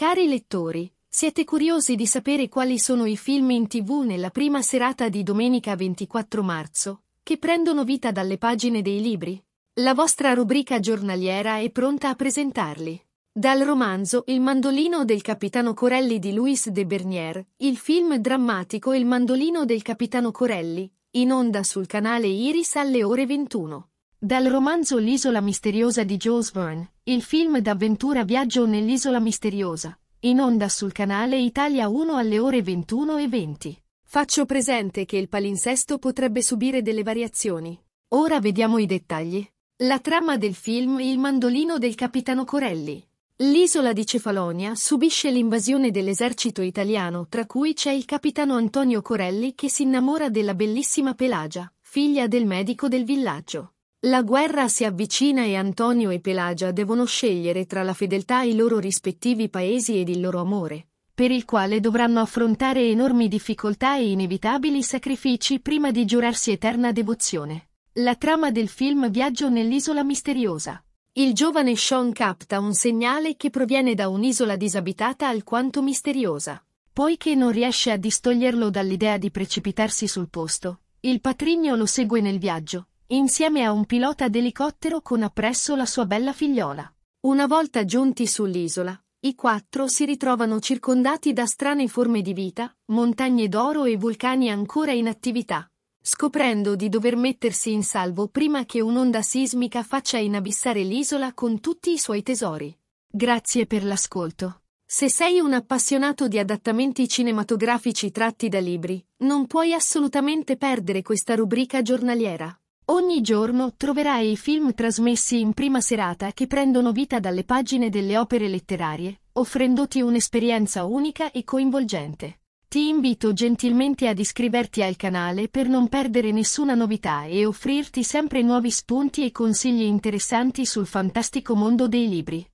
Cari lettori, siete curiosi di sapere quali sono i film in tv nella prima serata di domenica 24 marzo, che prendono vita dalle pagine dei libri? La vostra rubrica giornaliera è pronta a presentarli. Dal romanzo Il mandolino del capitano Corelli di Louis de Bernier, il film drammatico Il mandolino del capitano Corelli, in onda sul canale Iris alle ore 21. Dal romanzo L'isola misteriosa di Jules Verne, il film d'avventura Viaggio nell'isola misteriosa, in onda sul canale Italia 1 alle ore 21 e 20. Faccio presente che il palinsesto potrebbe subire delle variazioni. Ora vediamo i dettagli. La trama del film Il mandolino del capitano Corelli. L'isola di Cefalonia subisce l'invasione dell'esercito italiano, tra cui c'è il capitano Antonio Corelli che si innamora della bellissima Pelagia, figlia del medico del villaggio. La guerra si avvicina e Antonio e Pelagia devono scegliere tra la fedeltà ai loro rispettivi paesi ed il loro amore, per il quale dovranno affrontare enormi difficoltà e inevitabili sacrifici prima di giurarsi eterna devozione. La trama del film Viaggio nell'isola misteriosa. Il giovane Sean capta un segnale che proviene da un'isola disabitata alquanto misteriosa. Poiché non riesce a distoglierlo dall'idea di precipitarsi sul posto, il patrigno lo segue nel viaggio, insieme a un pilota d'elicottero con appresso la sua bella figliola. Una volta giunti sull'isola, i quattro si ritrovano circondati da strane forme di vita, montagne d'oro e vulcani ancora in attività, scoprendo di dover mettersi in salvo prima che un'onda sismica faccia inabissare l'isola con tutti i suoi tesori. Grazie per l'ascolto. Se sei un appassionato di adattamenti cinematografici tratti da libri, non puoi assolutamente perdere questa rubrica giornaliera. Ogni giorno troverai i film trasmessi in prima serata che prendono vita dalle pagine delle opere letterarie, offrendoti un'esperienza unica e coinvolgente. Ti invito gentilmente ad iscriverti al canale per non perdere nessuna novità e offrirti sempre nuovi spunti e consigli interessanti sul fantastico mondo dei libri.